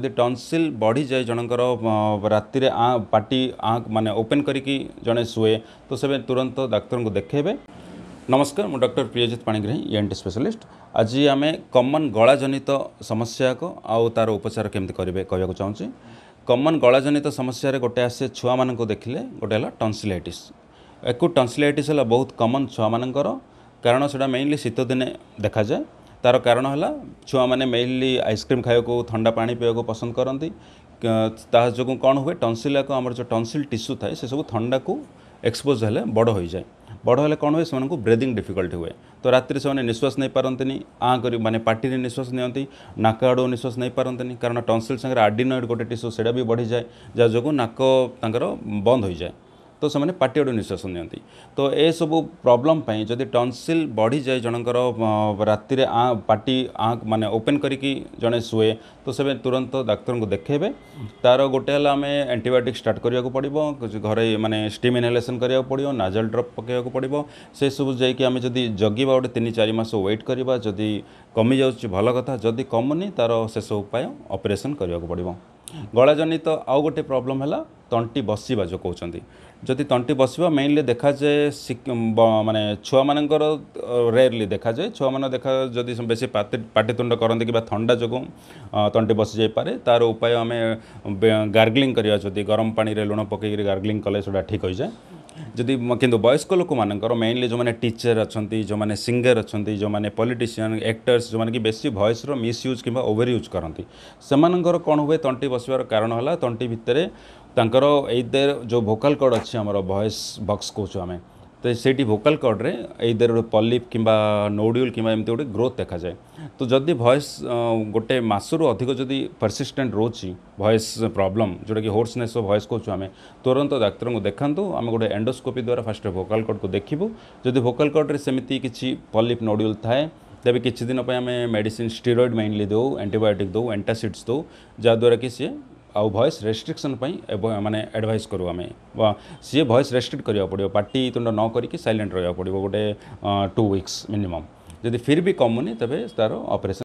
ଯଦି ଟନସିଲ୍ ବଢ଼ିଯାଏ ଜଣଙ୍କର ରାତିରେ ପାଟି ମାନେ ଓପେନ୍ କରିକି ଜଣେ ଶୁଏ ତ ସେ ତୁରନ୍ତ ଡାକ୍ତରଙ୍କୁ ଦେଖେଇବେ ନମସ୍କାର ମୁଁ doctor Priyajit Panigrahi ENT specialist ଆଜି ଆମେ କମନ୍ ଗଳାଜନିତ ସମସ୍ୟାକୁ ଆଉ ତା'ର ଉପଚାର କେମିତି କରିବେ କହିବାକୁ ଚାହୁଁଛି କମନ୍ ଗଳାଜନିତ ସମସ୍ୟାରେ ଗୋଟେ ଆସେ ଛୁଆମାନଙ୍କୁ ଦେଖିଲେ ଗୋଟେ ହେଲା ଟନ୍ସିଲାଇଟିସ୍ ଏକୁ ଟନ୍ସିଲାଇଟିସ୍ ହେଲା ବହୁତ କମନ୍ ଛୁଆମାନଙ୍କର କାରଣ ସେଇଟା ମେଇନଲି ଶୀତ ଦିନେ ଦେଖାଯାଏ ତାର କାରଣ ହେଲା ଛୁଆମାନେ ମେନଲି ଆଇସ୍କ୍ରିମ୍ ଖାଇବାକୁ ଥଣ୍ଡା ପାଣି ପିଇବାକୁ ପସନ୍ଦ କରନ୍ତି ତାହା ଯୋଗୁଁ କ'ଣ ହୁଏ ଟନ୍ସିଲାକୁ ଆମର ଯେଉଁ ଟନ୍ସିଲ୍ ଟିସ୍ୟୁ ଥାଏ ସେସବୁ ଥଣ୍ଡାକୁ ଏକ୍ସପୋଜ୍ ହେଲେ ବଡ଼ ହୋଇଯାଏ ବଡ଼ ହେଲେ କ'ଣ ହୁଏ ସେମାନଙ୍କୁ ବ୍ରେଦିଂ ଡିଫିକଲ୍ଟ ହୁଏ ତ ରାତିରେ ସେମାନେ ନିଶ୍ୱାସ ନେଇପାରନ୍ତିନି ଆଁ କରି ମାନେ ପାଟିରେ ନିଶ୍ୱାସ ନିଅନ୍ତି ନାକ ଆଡ଼ୁ ନିଶ୍ୱାସ ନେଇପାରନ୍ତିନି କାରଣ ଟନ୍ସିଲ୍ ସାଙ୍ଗରେ ଆର୍ଡିନଏଡ଼୍ ଗୋଟେ ଟିସ୍ୟୁ ସେଇଟା ବି ବଢ଼ିଯାଏ ଯାହା ଯୋଗୁଁ ନାକ ତାଙ୍କର ବନ୍ଦ ହୋଇଯାଏ तो से पटी पटीआड़ निश्वास नि तो यह सब प्रोब्लम जब टनसिल बढ़ी जाए जनकर राति पटी मान ओपेन करी जड़े शुए तो से तुरंत डाक्तर को देखे तार गोटे आम एंटीबायोटिक्स स्टार्ट करा पड़ो घर मैंने स्टीम इनहेलेसन करा पड़ो नाजल ड्रप पकेवाक पड़ो से सब जाए जब जगह गोटे तीन चार वेट करवा जदि कमी जा भल कथा जदि कमुनी तार शेष उपाय अपरेसन करवाक पड़ो ଗଳାଜନିତ ଆଉ ଗୋଟେ ପ୍ରୋବ୍ଲେମ୍ ହେଲା ତଣ୍ଟି ବସିବା ଯେଉଁ କହୁଛନ୍ତି ଯଦି ତଣ୍ଟି ବସିବା ମେନ୍ଲି ଦେଖାଯାଏ ମାନେ ଛୁଆମାନଙ୍କର ରେୟାରଲି ଦେଖାଯାଏ ଛୁଆମାନେ ଦେଖା ଯଦି ବେଶୀ ପାଟିତୁଣ୍ଡ କରନ୍ତି କିମ୍ବା ଥଣ୍ଡା ଯୋଗୁଁ ତଣ୍ଟି ବସିଯାଇପାରେ ତା'ର ଉପାୟ ଆମେ ଗାର୍ଗଲିଂ କରିବା ଯଦି ଗରମ ପାଣିରେ ଲୁଣ ପକାଇକିରି ଗାର୍ଗଲିଂ କଲେ ସେଇଟା ଠିକ୍ ହୋଇଯାଏ ଯଦି କିନ୍ତୁ ବୟସ୍କ ଲୋକମାନଙ୍କର ମେନଲି ଯେଉଁମାନେ ଟିଚର୍ ଅଛନ୍ତି ଯେଉଁମାନେ ସିଙ୍ଗର୍ ଅଛନ୍ତି ଯେଉଁମାନେ ପଲିଟିସିଆନ୍ ଆକ୍ଟର୍ସ ଯେଉଁମାନେ କି ବେଶୀ ଭଏସ୍ର ମିସ୍ୟୁଜ୍ କିମ୍ବା ଓଭର ୟୁଜ୍ କରନ୍ତି ସେମାନଙ୍କର କ'ଣ ହୁଏ ତଣ୍ଟି ବସିବାର କାରଣ ହେଲା ତଣ୍ଟି ଭିତରେ ତାଙ୍କର ଏଇ ଯେଉଁ ଭୋକାଲ୍ କର୍ଡ଼ ଅଛି ଆମର ଭଏସ୍ ବକ୍ସ କହୁଛୁ ଆମେ ତ ସେଇଠି ଭୋକାଲ୍ କର୍ଡ଼ରେ ଏଇଦର ଗୋଟେ ପଲିପ୍ କିମ୍ବା ନୋଡ୍ୟୁଲ୍ କିମ୍ବା ଏମିତି ଗୋଟେ ଗ୍ରୋଥ୍ ଦେଖାଯାଏ ତ ଯଦି ଭଏସ୍ ଗୋଟେ ମାସରୁ ଅଧିକ ଯଦି ପରସିଷ୍ଟେଣ୍ଟ ରହୁଛି ଭଏସ୍ ପ୍ରୋବ୍ଲେମ୍ ଯେଉଁଟାକି ହୋର୍ସନେସ୍ ଅଫ୍ ଭଏସ୍ କହୁଛୁ ଆମେ ତୁରନ୍ତ ଡାକ୍ତରଙ୍କୁ ଦେଖାନ୍ତୁ ଆମେ ଗୋଟେ ଏଣ୍ଡୋସ୍କୋପି ଦ୍ୱାରା ଫାଷ୍ଟ ଭୋକାଲ୍ କର୍ଡ଼କୁ ଦେଖିବୁ ଯଦି ଭୋକାଲ୍ କର୍ଡ଼ରେ ସେମିତି କିଛି ପଲିପ୍ ନୋଡ୍ୟୁଲ୍ ଥାଏ ତେବେ କିଛି ଦିନ ପାଇଁ ଆମେ ମେଡ଼ିସିନ୍ ଷ୍ଟିରଏଡ଼୍ ମେନଲି ଦେଉ ଆଣ୍ଟିବାୟୋଟିକ୍ ଦେଉ ଆଣ୍ଟାସିଡ଼୍ସ ଦେଉ ଯାହାଦ୍ୱାରା କି ସିଏ ଆଉ ଭଏସ୍ ରେଷ୍ଟ୍ରିକ୍ସନ୍ ପାଇଁ ମାନେ ଆଡ଼ଭାଇସ୍ କରୁ ଆମେ ବା ସିଏ ଭଏସ୍ ରେଷ୍ଟ୍ରିକ୍ଟ କରିବାକୁ ପଡ଼ିବ ପାଟି ତୁଣ୍ଡ ନ କରିକି ସାଇଲେଣ୍ଟ ରହିବାକୁ ପଡ଼ିବ ଗୋଟେ ଟୁ ୱିକ୍ସ ମିନିମମ୍ ଯଦି ଫିର୍ ବି କମୁନି ତେବେ ତା'ର ଅପରେସନ୍